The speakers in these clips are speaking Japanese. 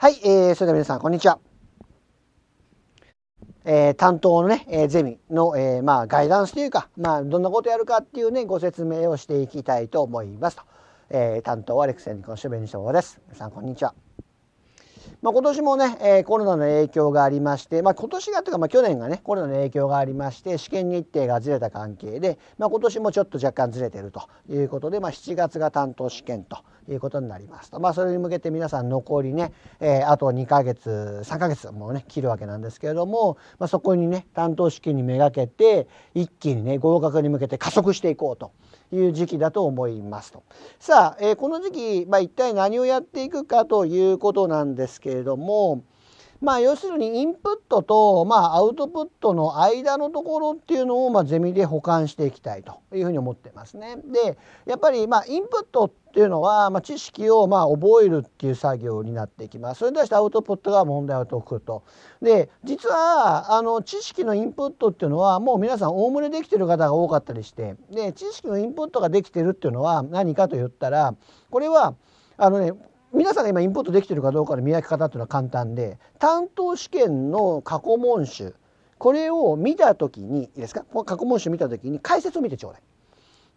はい、えー、それでは皆さん、こんにちは。えー、担当のね、えー、ゼミの、えー、まあ、ガイダンスというか、まあ、どんなことやるかっていうね、ご説明をしていきたいと思いますと。えー、担当はレクセンコのシュベニショです。皆さん、こんにちは。まあ、今年もね、えー、コロナの影響がありまして、まあ、今年がというか、まあ、去年がねコロナの影響がありまして試験日程がずれた関係で、まあ、今年もちょっと若干ずれてるということで、まあ、7月が担当試験ということになりますと、まあ、それに向けて皆さん残りね、えー、あと2ヶ月3ヶ月もうね切るわけなんですけれども、まあ、そこにね担当試験にめがけて一気にね合格に向けて加速していこうという時期だと思いますと。さあ、えー、この時期、まあ、一体何をやっていくかということなんですけけれども、まあ、要するにインプットと、まあ、アウトプットの間のところっていうのを、まあ、ゼミで補完していきたいというふうに思ってますね。でやっぱり、まあ、インプットっていうのは、まあ、知識を、まあ、覚えるっていう作業になっていきます。それに対してアウトプットが問題を解くと。で実はあの知識のインプットっていうのはもう皆さんおおむねできてる方が多かったりしてで知識のインプットができてるっていうのは何かと言ったらこれはあのね皆さんが今インプットできてるかどうかの見分け方っていうのは簡単で担当試験の過去問集これを見た時にいいですか過去問集見た時に解説を見てちょうだい。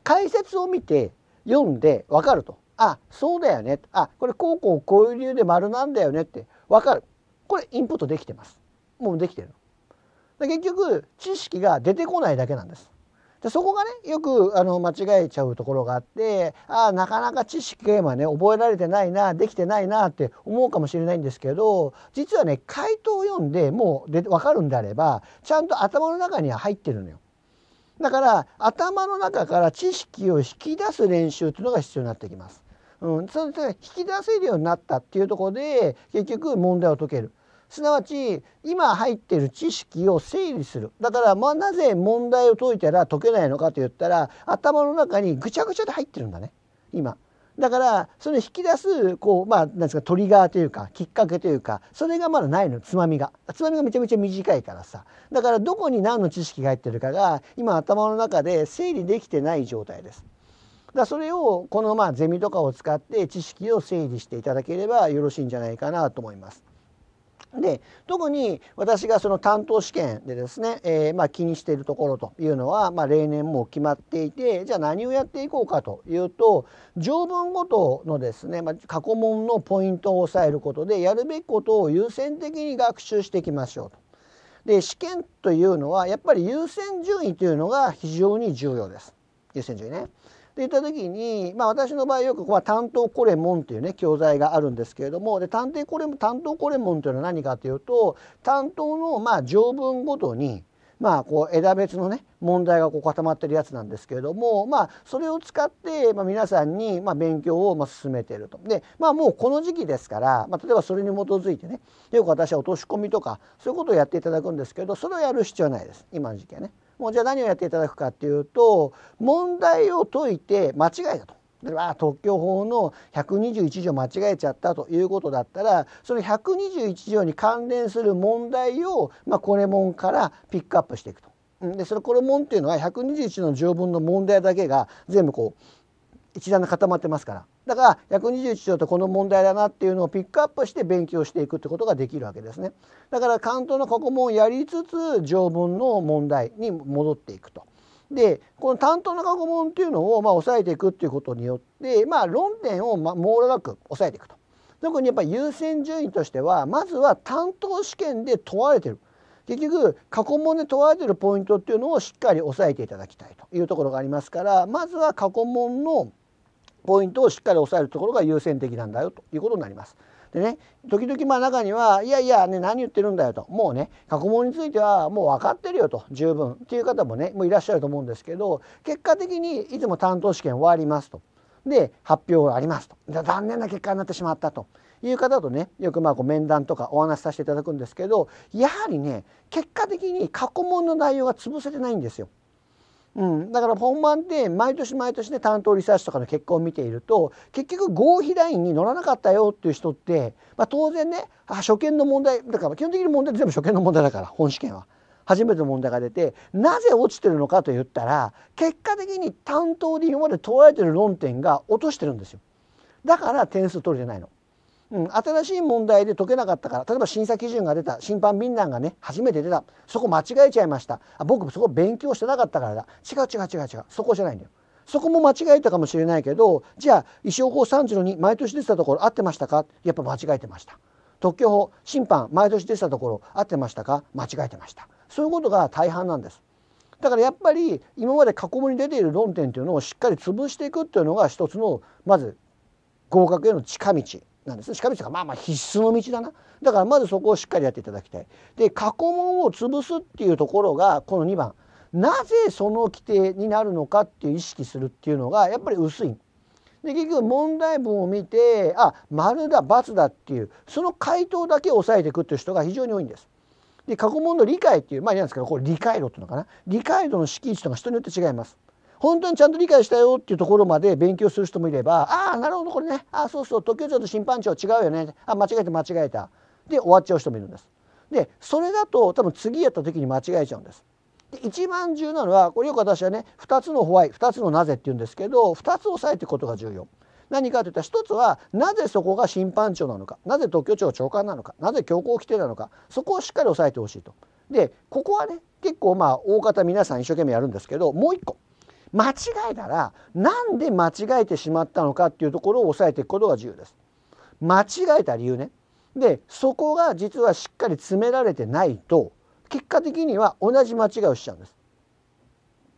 解説を見て読んで分かると。あそうだよね。あこれこうこうこういう理由で丸なんだよねって分かる。これインプットできてます。もうできてるの。結局知識が出てこないだけなんです。でそこがねよくあの間違えちゃうところがあってああなかなか知識が今ね覚えられてないなできてないなって思うかもしれないんですけど実はね回答を読んでもうで分かるんであればちゃんと頭の中には入ってるのよ。だから頭の中から知識を引き出す練習っていうのが必要になってきます。うん、それで引き出せるようになったっていうとこで結局問題を解ける。すなわち今入ってる知識を整理するだからまあなぜ問題を解いたら解けないのかと言ったら頭の中にぐちゃぐちゃで入ってるんだね今。だからその引き出すこうまあなんですかトリガーというかきっかけというかそれがまだないのつまみがつまみがめちゃめちゃ短いからさだからどこに何の知識が入ってるかが今頭の中で整理できてない状態です。だそれをこのまあゼミとかを使って知識を整理していただければよろしいんじゃないかなと思います。で特に私がその担当試験でですね、えー、まあ、気にしているところというのは、まあ、例年も決まっていてじゃあ何をやっていこうかというと条文ごとのですね、まあ、過去問のポイントを押さえることでやるべきことを優先的に学習していきましょうと。で試験というのはやっぱり優先順位というのが非常に重要です。優先順位ね。でいった時に、まあ、私の場合よくここは「担当コレモン」っていうね教材があるんですけれどもで探偵コレ担当コレモンというのは何かというと担当のまあ条文ごとにまあ、こう枝別のね問題がこう固まってるやつなんですけれども、まあ、それを使って、ま皆さんに、ま勉強を、ま進めていると。で、まあ、もうこの時期ですから、まあ、例えばそれに基づいてねよく私は落とし込みとかそういうことをやっていただくんですけどそれをやる必要はないです今の時期はね。もうじゃあ何をやっていただくかっていうと問題を解いて間違いだと。特許法の121条間違えちゃったということだったらその121条に関連する問題を、まあ、これもんからピックアップしていくと。でそれこれもんっていうのは121の条文の問題だけが全部こう一段で固まってますからだから121条ってこの問題だなっていうのをピックアップして勉強していくってことができるわけですねだから関東のこ問をやりつつ条文の問題に戻っていくと。でこの担当の過去問っていうのをまあ抑えていくっていうことによってまあ論点をま網羅なく抑えていくと特にやっぱり優先順位としてはまずは担当試験で問われてる結局過去問で問われてるポイントっていうのをしっかり抑えていただきたいというところがありますからまずは過去問のポイントをしっかり押さえるところが優先的なんだよということになります。でね時々まあ中にはいやいやね何言ってるんだよともうね過去問についてはもう分かってるよと十分っていう方もねもういらっしゃると思うんですけど結果的にいつも担当試験終わりますとで発表がありますと残念な結果になってしまったという方とねよくまあこう面談とかお話しさせていただくんですけどやはりね結果的に過去問の内容が潰せてないんですよ。うん、だから本番で毎年毎年ね担当リサーチとかの結果を見ていると結局合否ラインに乗らなかったよっていう人って、まあ、当然ね初見の問題だから基本的に問題全部初見の問題だから本試験は。初めての問題が出てなぜ落ちてるのかと言ったら結果的に担当で今まで問われてる論点が落としてるんですよだから点数取れてないの。うん、新しい問題で解けなかったから例えば審査基準が出た審判便談がね初めて出たそこ間違えちゃいましたあ僕そこ勉強してなかったからだ違う違う違う違うそこじゃないんだよそこも間違えたかもしれないけどじゃあ医療法3 2に毎年出てたところ合ってましたかやっぱ間違えてました特許法審判毎年出てたところ合ってましたか間違えてましたそういうことが大半なんですだからやっぱり今まで過去に出ている論点というのをしっかり潰していくっていうのが一つのまず合格への近道なんですしか道とまあまあ必須の道だなだからまずそこをしっかりやっていただきたいで過去問を潰すっていうところがこの2番なぜその規定になるのかっていう意識するっていうのがやっぱり薄いで結局問題文を見てあ丸だ×だっていうその回答だけ押さえていくっていう人が非常に多いんです。で過去問の理解っていうまあいなんですけどこれ理解度っていうのかな理解度の式位とか人によって違います。本当にちゃんと理解したよっていうところまで勉強する人もいればああなるほどこれねあそうそう特許庁と審判庁違うよねあ間違えた間違えたで終わっちゃう人もいるんです。でそれだと多分次やった時に間違えちゃうんです。で一番重要なのはこれよく私はね2つのホワイ2つのなぜって言うんですけど2つ押さえていくことが重要。何かといったら1つはなぜそこが審判長なのかなぜ特許庁長官なのかなぜ強行規定なのかそこをしっかり押さえてほしいと。でここはね結構まあ大方皆さん一生懸命やるんですけどもう1個間違えたらなんで間違えてしまったのかっていうところを抑えていくことが重要です。間違えた理由ね。でそこが実はしっかり詰められてないと結果的には同じ間違いをしちゃうんです。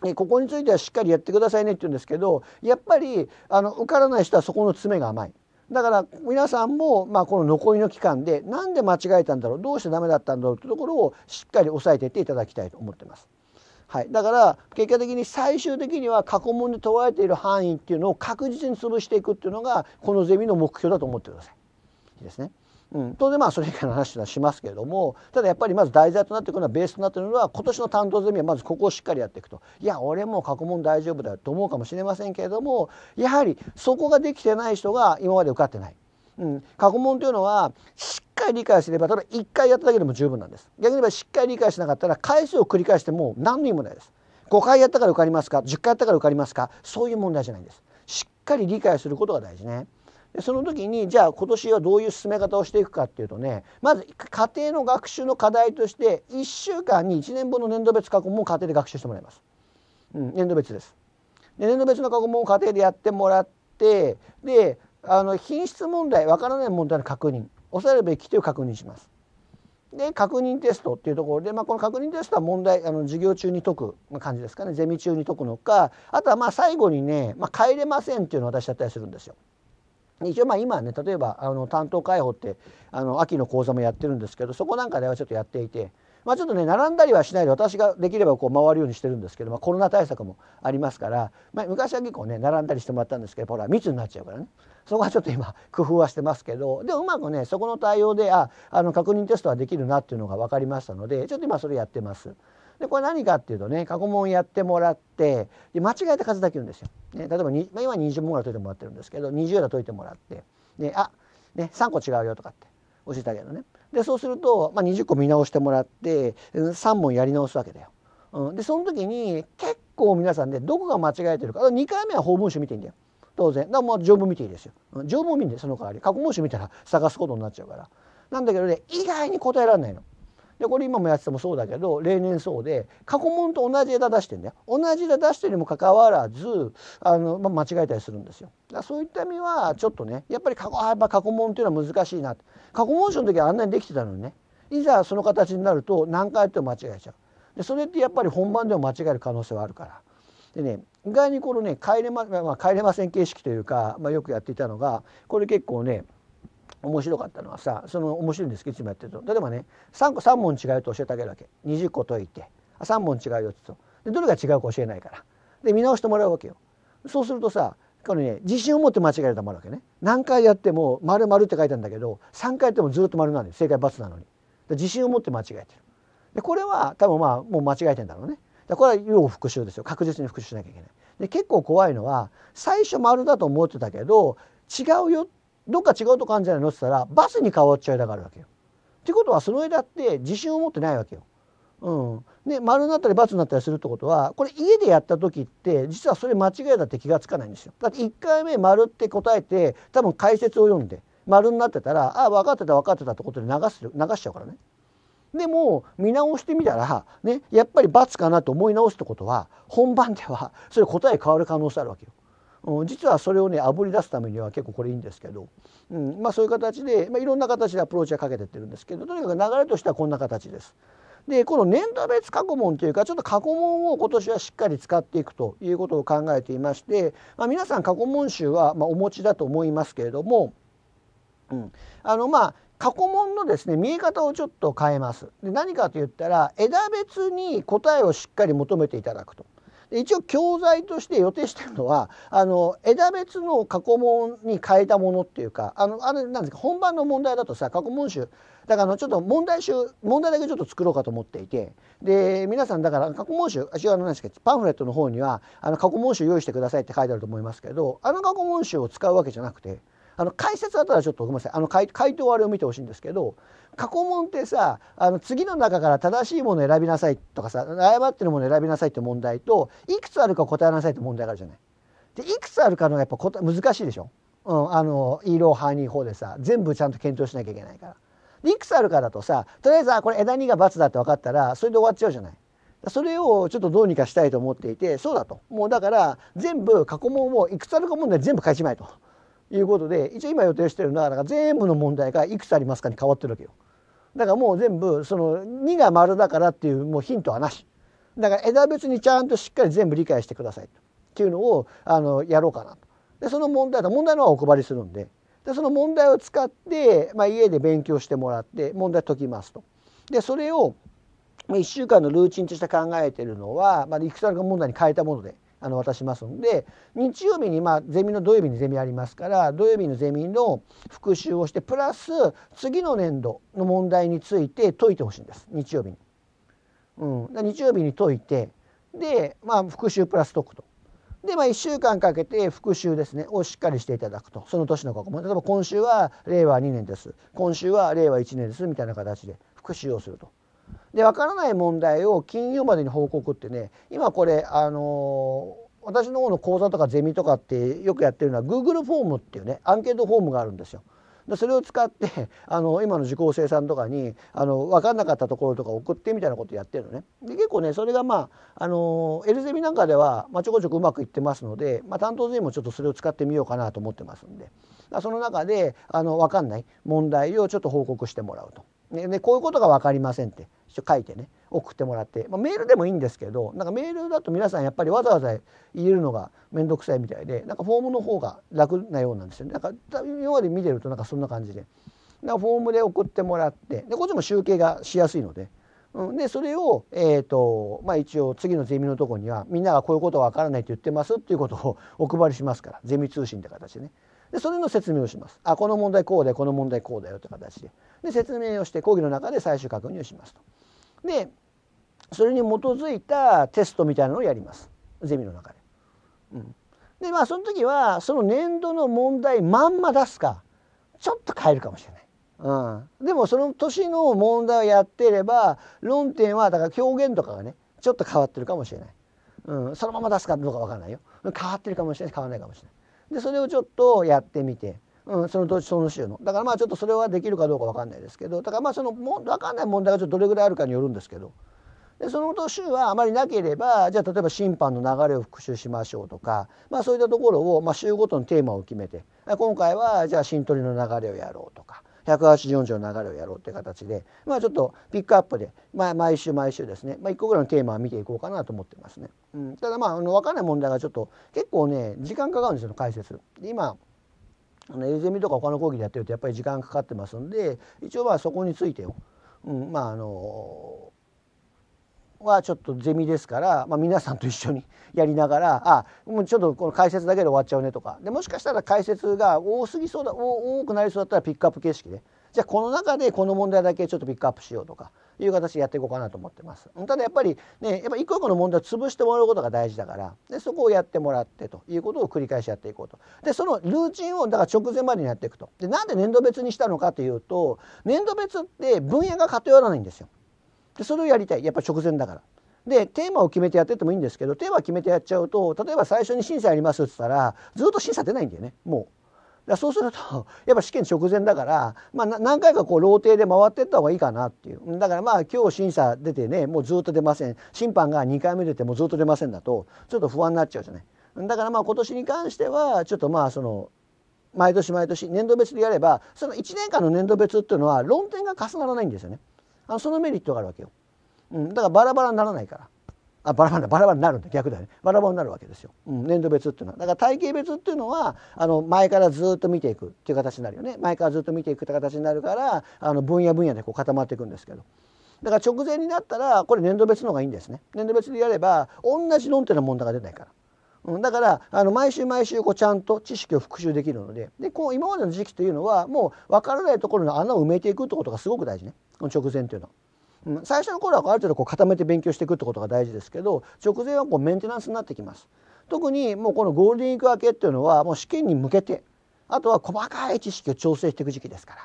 でここについてはしっかりやってくださいねって言うんですけどやっぱりあの受からない人はそこの詰めが甘い。だから皆さんも、まあ、この残りの期間で何で間違えたんだろうどうしてダメだったんだろうってところをしっかり押さえていっていただきたいと思ってます。はい、だから結果的に最終的には過去問で問われている範囲っていうのを確実に潰していくっていうのがこのゼミの目標だと思ってください。いいですね。うん、当然まあそれ以外の話はしますけれどもただやっぱりまず題材となってくるのはベースとなってるのは今年の担当ゼミはまずここをしっかりやっていくといや俺も過去問大丈夫だよと思うかもしれませんけれどもやはりそこができてない人が今まで受かってないうん、過去問というのはしっかり理解すればただ1回やっただけでも十分なんです逆に言えばしっかり理解しなかったら回数を繰り返しても何の意味もないです5回やったから受かりますか10回やったから受かりますかそういう問題じゃないんですしっかり理解することが大事ねでその時にじゃあ今年はどういう進め方をしていくかっていうとねまず家庭の学習の課題として1週間に1年分の年度別過去問を家庭で学習してもらいます、うん、年度別ですで年度別の過去問を家庭でやってもらってであの品質問題わからない問題の確認押さえるべきという確認します。で確認テストっていうところで、まあ、この確認テストは問題あの授業中に解く感じですかねゼミ中に解くのかあとはまあ最後にね、まあ、帰れませんっていうのを私だったりするんですよ。一応まあ今ね例えばあの担当解放ってあの秋の講座もやってるんですけどそこなんかではちょっとやっていてまあ、ちょっとね並んだりはしないで私ができればこう回るようにしてるんですけど、まあ、コロナ対策もありますから、まあ、昔は結構ね並んだりしてもらったんですけどほら密になっちゃうからねそこはちょっと今工夫はしてますけどでうまくねそこの対応でああの確認テストはできるなっていうのが分かりましたのでちょっと今それやってます。でこれ何かっていうとね過去問やってもらってで間違えた数だけ言うんですよ。ね、例えばに、まあ、今20問ぐらい解いてもらってるんですけど20だ解いてもらって、ね、あね3個違うよとかって教えてあげるのね。でそうすると、まあ、20個見直してもらって3問やり直すわけだよ。うん、でその時に結構皆さんねどこが間違えてるか2回目は法文書見ていいんだよ当然だからもう条文見ていいですよ条文見んでその代わり過去問集見たら探すことになっちゃうからなんだけどね意外に答えられないのでこれ今もやっててもそうだけど例年そうで過去問と同じ枝出してんだよ同じ枝出してるにもかかわらずあの、まあ、間違えたりするんですよだからそういった意味はちょっとねやっぱり過去やっぱ過去問っていうのは難しいな過去問書の時はあんなにできてたのにねいざその形になると何回やっても間違えちゃうでそれってやっぱり本番でも間違える可能性はあるからでね意外にこのね帰れま,、まあ、帰れません形式というか、まあ、よくやっていたのがこれ結構ね面白かったのはさその面白いんですけどいつもやってると例えばね 3, 個3問違うと教えてあげるわけ20個解いて3問違うよって言うとでどれが違うか教えないからで見直してもらうわけよそうするとさこのね自信を持って間違えると思るわけね何回やっても「丸丸って書いてあるんだけど3回やってもずっと丸なので正解×なのに自信を持って間違えてるでこれは多分まあもう間違えてんだろうねだこれは要復習ですよ確実に復習しなきゃいけないで結構怖いのは最初丸だと思ってたけど違うよってどっか違うとこあるんじゃないのって言ったらバスに変わっちゃいだからわけよ。ってことはその間って自信を持ってないわけよ。うん、で丸になったり×になったりするってことはこれ家でやった時って実はそれ間違いだって気が付かないんですよ。だって1回目丸って答えて多分解説を読んで丸になってたらああ分かってた分かってたってことで流す流しちゃうからね。でも見直してみたら、ね、やっぱり×かなと思い直すってことは本番ではそれ答え変わる可能性あるわけよ。実はそれをねあぶり出すためには結構これいいんですけど、うんまあ、そういう形で、まあ、いろんな形でアプローチはかけてってるんですけどとにかく流れとしてはこんな形です。でこの年度別過去問というかちょっと過去問を今年はしっかり使っていくということを考えていまして、まあ、皆さん過去問集はまお持ちだと思いますけれども、うん、あのまあ過去問のですね見え方をちょっと変えますで何かと言ったら枝別に答えをしっかり求めていただくと一応教材として予定してるのはあの枝別の過去問に変えたものっていうかあのあれなんですか本番の問題だとさ過去問集だからあのちょっと問題集問題だけちょっと作ろうかと思っていてで皆さんだから過去問集私は何ですかパンフレットの方にはあの過去問集用意してくださいって書いてあると思いますけどあの過去問集を使うわけじゃなくて。あの解説あったらちょっとごめんなさいあの回回答あれを見てほしいんですけど過去問ってさあの次の中から正しいものを選びなさいとかさ誤ってるものを選びなさいって問題といくつあるか答えなさいって問題があるじゃない。でいくつあるかのやっぱ難しいでしょ。うん、あのイーローハーニー法でさ全部ちゃんと検討しなきゃいけないから。いくつあるかだとさとりあえずあこれ枝2が×だって分かったらそれで終わっちゃうじゃない。それをちょっとどうにかしたいと思っていてそうだともうだから全部過去問をいくつあるか問題全部返しまいと。いうことで一応今予定してるのはだから全部の問題がいくつありますかに変わってるわけよだからもう全部その2が丸だからっていうもうヒントはなしだから枝別にちゃんとしっかり全部理解してくださいっていうのをあのやろうかなとでその問題と問題のはお配りするんででその問題を使って、まあ、家で勉強してもらって問題解きますと。でそれを1週間のルーチンとして考えてるのは、まあ、いくつかの問題に変えたものであの渡しますんで日曜日にまあゼミの土曜日にゼミありますから土曜日のゼミの復習をしてプラス次の年度の問題について解いてほしいんです日曜日に。うん、日曜日に解いてで、まあ、復習プラス解くと。で、まあ、1週間かけて復習ですね、をしっかりしていただくと。その年の過去も。例えば今週は令和2年です。今週は令和1年です。みたいな形で復習をすると。で分からない問題を金曜までに報告ってね今これあのー、私の方の講座とかゼミとかってよくやってるのは Google フォームっていうねアンケートフォームがあるんですよ。でそれを使ってあの今の受講生さんとかにあの分かんなかったところとか送ってみたいなことやってるのね。で結構ねそれがまああの L ゼミなんかでは、まあ、ちょこちょこうまくいってますので、まあ、担当ゼミもちょっとそれを使ってみようかなと思ってますんでその中であの分かんない問題をちょっと報告してもらうと。ね、こういうことが分かりませんって書いてね送ってもらって、まあ、メールでもいいんですけどなんかメールだと皆さんやっぱりわざわざ入れるのが面倒くさいみたいでなんかフォームの方が楽なようなんですよねなんか今まで見てるとなんかそんな感じでなフォームで送ってもらってでこっちも集計がしやすいので。うん、でそれを、えーとまあ、一応次のゼミのとこにはみんながこういうことわ分からないって言ってますっていうことを お配りしますからゼミ通信って形でねでそれの説明をしますあこの問題こうだよこの問題こうだよって形でで説明をして講義の中で最終確認をしますと。でそれに基づいたテストみたいなのをやりますゼミの中で。うん、でまあその時はその年度の問題まんま出すかちょっと変えるかもしれない。うん、でもその年の問題をやっていれば論点はだから表現とかがねちょっと変わってるかもしれない、うん、そのまま出すかどうか分からないよ変わってるかもしれない変わらないかもしれないでそれをちょっとやってみてうん、その土地その州のだからまあちょっとそれはできるかどうか分かんないですけどだからまあそのも分かんない問題がちょっとどれぐらいあるかによるんですけどでその州はあまりなければじゃあ例えば審判の流れを復習しましょうとか、まあ、そういったところを、まあ、州ごとのテーマを決めて今回はじゃあ新取りの流れをやろうとか。184条の流れをやろうという形で、まあ、ちょっとピックアップで、まあ、毎週毎週ですね、まあ、1個ぐらいのテーマを見ていこうかなと思ってますね。うん、ただまああの分かんない問題がちょっと結構ね時間かかるんですよ解説。今あの a z とか他の講義でやってるとやっぱり時間かかってますんで一応まあそこについてを、うん、まああのはちょっとゼミですから、まあ、皆さんと一緒にやりながらあもうちょっとこの解説だけで終わっちゃうねとかでもしかしたら解説が多すぎそうだ多くなりそうだったらピックアップ形式でじゃあこの中でこの問題だけちょっとピックアップしようとかいう形でやっていこうかなと思ってます。ただやっぱりねやっぱ一個一個の問題を潰してもらうことが大事だからでそこをやってもらってということを繰り返しやっていこうと。でそのルーチンをだから直前までにやっていくと。でなんで年度別にしたのかというと年度別って分野が偏らないんですよ。でそれをやりたいやっぱ直前だから。でテーマを決めてやっててもいいんですけどテーマ決めてやっちゃうと例えば最初に審査やりますって言ったらずっと審査出ないんだよねもう。だそうするとやっぱ試験直前だから、まあ、何回かこうローテで回ってった方がいいかなっていうだからまあ今日審査出てねもうずっと出ません審判が2回目出てもずっと出ませんだとちょっと不安になっちゃうじゃないだからまあ今年に関してはちょっとまあその毎年毎年年度別でやればその1年間の年度別っていうのは論点が重ならないんですよねあのそのメリットがあるわけよ、うん、だからバラバラにならないから。あバラバラバラバラになるんだ逆だよねバラバラになるわけですよ、うん、年度別っていうのはだから体系別っていうのはあの前からずっと見ていくっていう形になるよね前からずっと見ていくって形になるからあの分野分野でこう固まっていくんですけどだから直前になったらこれ年度別の方がいいんですね年度別でやれば同じ論点の問題が出ないから。うん、だからあの毎週毎週こうちゃんと知識を復習できるのででこう今までの時期というのはもう分からないところの穴を埋めていくってことがすごく大事ねこの直前というのは。最初の頃はある程度こう固めて勉強していくってことが大事ですけど直前はこうメンテナンスになってきます特にもうこのゴールデンウィーク明けっていうのはもう試験に向けてあとは細かい知識を調整していく時期ですか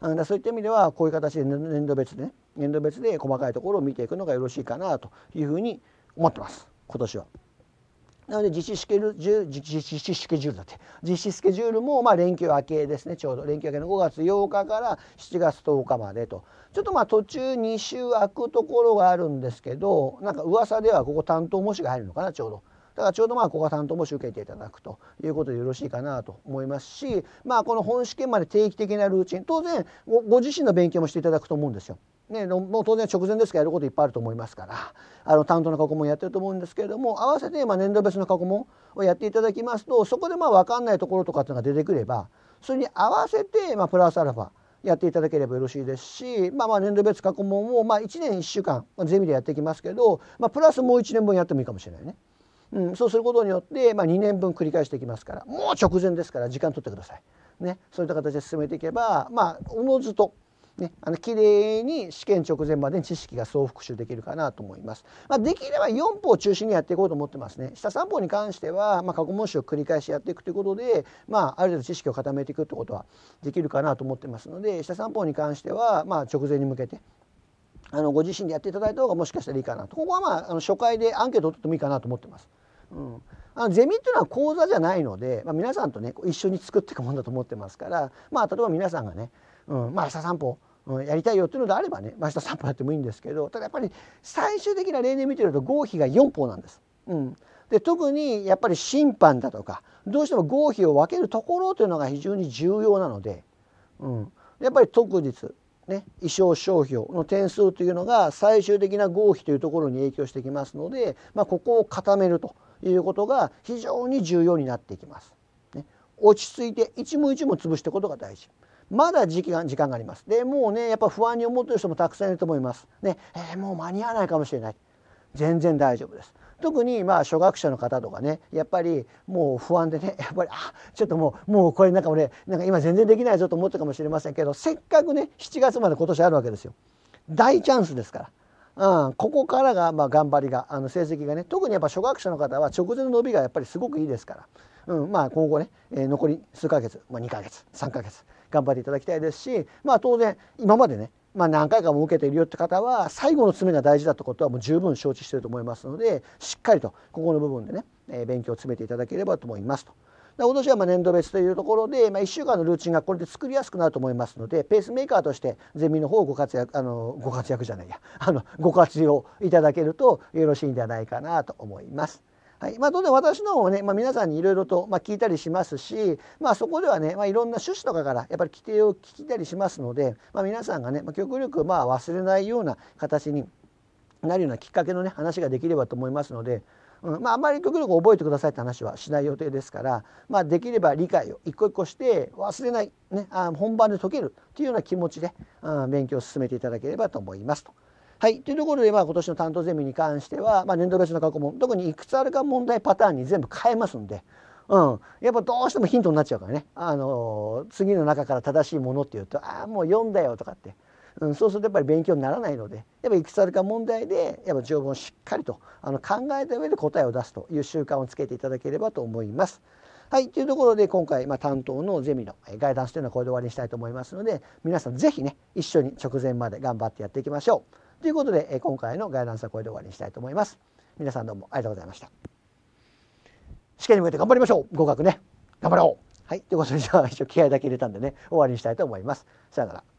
らだそういった意味ではこういう形で年度別で、ね、年度別で細かいところを見ていくのがよろしいかなというふうに思ってます今年は。なので実施スケジュール実施スケジュールだって実施スケジュールもまあ連休明けですねちょうど連休明けの5月8日から7月10日までとちょっとまあ途中2週空くところがあるんですけどなんか噂ではここ担当模試が入るのかなちょうど。だからちょうどまあここは担当も受けていただくということでよろしいかなと思いますし、まあ、この本試験まで定期的なルーチン当然ご自身の勉強もしていただくと思うんですよ。ね、もう当然直前ですからやることいっぱいあると思いますからあの担当の過去問やってると思うんですけれども合わせてま年度別の過去問をやっていただきますとそこでまあ分かんないところとかっていうのが出てくればそれに合わせてまプラスアルファやっていただければよろしいですし、まあ、ま年度別過去問をま1年1週間、まゼミでやっていきますけど、まあ、プラスもう1年分やってもいいかもしれないね。うん、そうすることによって、ま2年分繰り返していきますからもう直前ですから時間取ってください。ね、そういった形で進めていけばまあおのずとね、あの綺麗に試験直前までに知識が総復習できるかなと思います。まあ、できれば四歩を中心にやっていこうと思ってますね。下三歩に関しては、まあ、過去問集を繰り返しやっていくということで、まあ、ある程度知識を固めていくってことはできるかなと思ってますので下三歩に関しては、まあ、直前に向けてあのご自身でやっていただいた方がもしかしたらいいかなとここは、まあ、あの初回でアンケートを取ってもいいかなと思ってます。うんあのゼミっていうのは講座じゃないので、まあ、皆さんとね一緒に作っていくものだと思ってますから、まあ、例えば皆さんがね、うんまあ、下三歩うん、やりたいよっていうのであればね、明日3歩やってもいいんですけどただやっぱり最終的な例年見てると合否が4歩なんです。うん、で特にやっぱり審判だとかどうしても合否を分けるところというのが非常に重要なので、うん、やっぱり特実ね、衣装商標の点数というのが最終的な合否というところに影響してきますので、まあ、ここを固めるということが非常に重要になってきます。ね、落ち着いて一問一問潰していくことが大事。まだ時期が時間があります。でもうねやっぱ不安に思ってる人もたくさんいると思います。ね、えー、もう間に合わないかもしれない。全然大丈夫です。特にまあ初学者の方とかねやっぱりもう不安でね やっぱりあちょっともうもうこれなんか俺なんか今全然できないぞと思ったかもしれませんけどせっかくね7月まで今年あるわけですよ大チャンスですから、うん、ここからがまあ頑張りがあの成績がね特にやっぱ初学者の方は直前の伸びがやっぱりすごくいいですから、うん、まあ今後ね、えー、残り数ヶ月、まあ、2ヶ月3ヶ月頑張っていただきたいですし、まあ、当然今までねまあ、何回かも受けているよって方は最後の詰めが大事だってことはもう十分承知していると思いますのでしっかりとここの部分でね、えー、勉強を詰めていただければと思いますと。今年はま年度別というところで、まあ、1週間のルーチンがこれで作りやすくなると思いますのでペースメーカーとしてゼミの方をご活躍あのご活躍じゃないやあのご活用いただけるとよろしいんではないかなと思います。はいまあ、当然私の方もね、まあ、皆さんにいろいろと、まあ、聞いたりしますし、まあ、そこではね、まあ、いろんな趣旨とかからやっぱり規定を聞いたりしますので、まあ、皆さんがね、まあ、極力まあ忘れないような形になるようなきっかけのね話ができればと思いますので、うんまあ、あんまり極力覚えてくださいって話はしない予定ですから、まあ、できれば理解を一個一個して忘れない、ね、あ本番で解けるっていうような気持ちで、うん、勉強を進めていただければと思いますと。はい、というところで、まあ、今年の担当ゼミに関しては、まあ、年度別の過去問特にいくつあるか問題パターンに全部変えますんで、うん、やっぱどうしてもヒントになっちゃうからね、あのー、次の中から正しいものっていうと「ああもう読んだよ」とかって、うん、そうするとやっぱり勉強にならないのでやっぱいくつあるか問題でやっぱ条文をしっかりとあの考えた上で答えを出すという習慣をつけていただければと思います。はい、というところで今回、まあ、担当のゼミのガイダンスというのはこれで終わりにしたいと思いますので皆さん是非ね一緒に直前まで頑張ってやっていきましょう。ということで、え今回のガイダンスはこれで終わりにしたいと思います。皆さんどうもありがとうございました。試験に向けて頑張りましょう合格ね頑張ろうはいということでじゃあ一応気合だけ入れたんでね終わりにしたいと思います。さよなら。